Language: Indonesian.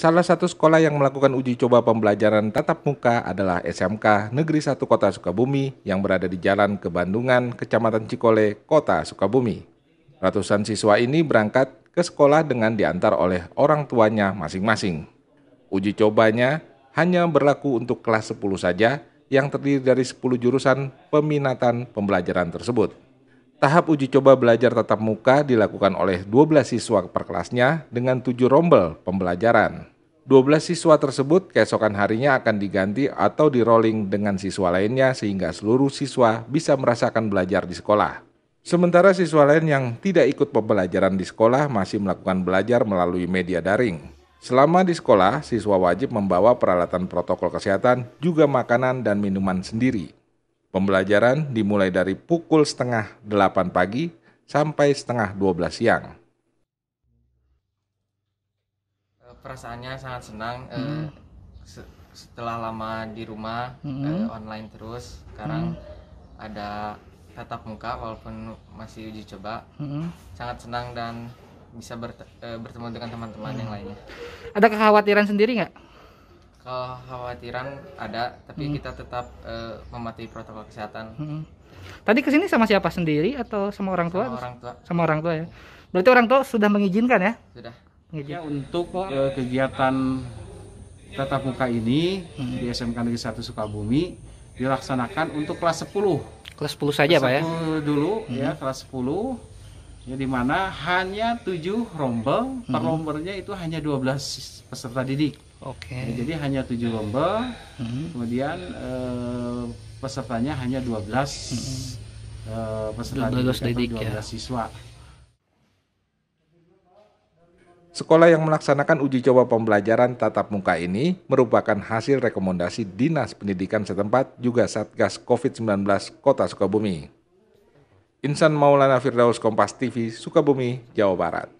Salah satu sekolah yang melakukan uji coba pembelajaran tatap muka adalah SMK Negeri 1 Kota Sukabumi yang berada di Jalan Kebandungan, Kecamatan Cikole, Kota Sukabumi. Ratusan siswa ini berangkat ke sekolah dengan diantar oleh orang tuanya masing-masing. Uji cobanya hanya berlaku untuk kelas 10 saja yang terdiri dari 10 jurusan peminatan pembelajaran tersebut. Tahap uji coba belajar tatap muka dilakukan oleh 12 siswa per kelasnya dengan 7 rombel pembelajaran. 12 siswa tersebut keesokan harinya akan diganti atau di-rolling dengan siswa lainnya sehingga seluruh siswa bisa merasakan belajar di sekolah. Sementara siswa lain yang tidak ikut pembelajaran di sekolah masih melakukan belajar melalui media daring. Selama di sekolah, siswa wajib membawa peralatan protokol kesehatan, juga makanan dan minuman sendiri. Pembelajaran dimulai dari pukul setengah delapan pagi sampai setengah dua belas siang. Eh, perasaannya sangat senang. Eh, hmm. setelah lama di rumah hmm. Eh, online terus, sekarang hmm. ada tatap muka walaupun masih uji coba. Hmm. Sangat senang dan bisa bertemu dengan teman-teman hmm. yang lainnya. Ada kekhawatiran sendiri nggak? kekhawatiran ada tapi hmm. kita tetap uh, mematuhi protokol kesehatan hmm. tadi kesini sama siapa sendiri atau sama orang tua sama orang tua sama orang tua ya berarti orang tua sudah mengizinkan ya sudah ya untuk uh, kegiatan tatap muka ini hmm. di SMK Negeri 1 Sukabumi dilaksanakan untuk kelas 10 kelas 10 saja kelas 10 pak ya dulu hmm. ya kelas 10 ya di mana hanya 7 rombel hmm. per rombelnya itu hanya 12 peserta didik Oke. Okay. Ya, nah, jadi hanya tujuh lomba, hmm. kemudian uh, pesertanya hanya 12 hmm. uh, peserta 12 didik, didik 12 ya. siswa. Sekolah yang melaksanakan uji coba pembelajaran tatap muka ini merupakan hasil rekomendasi Dinas Pendidikan setempat juga Satgas COVID-19 Kota Sukabumi. Insan Maulana Firdaus Kompas TV, Sukabumi, Jawa Barat.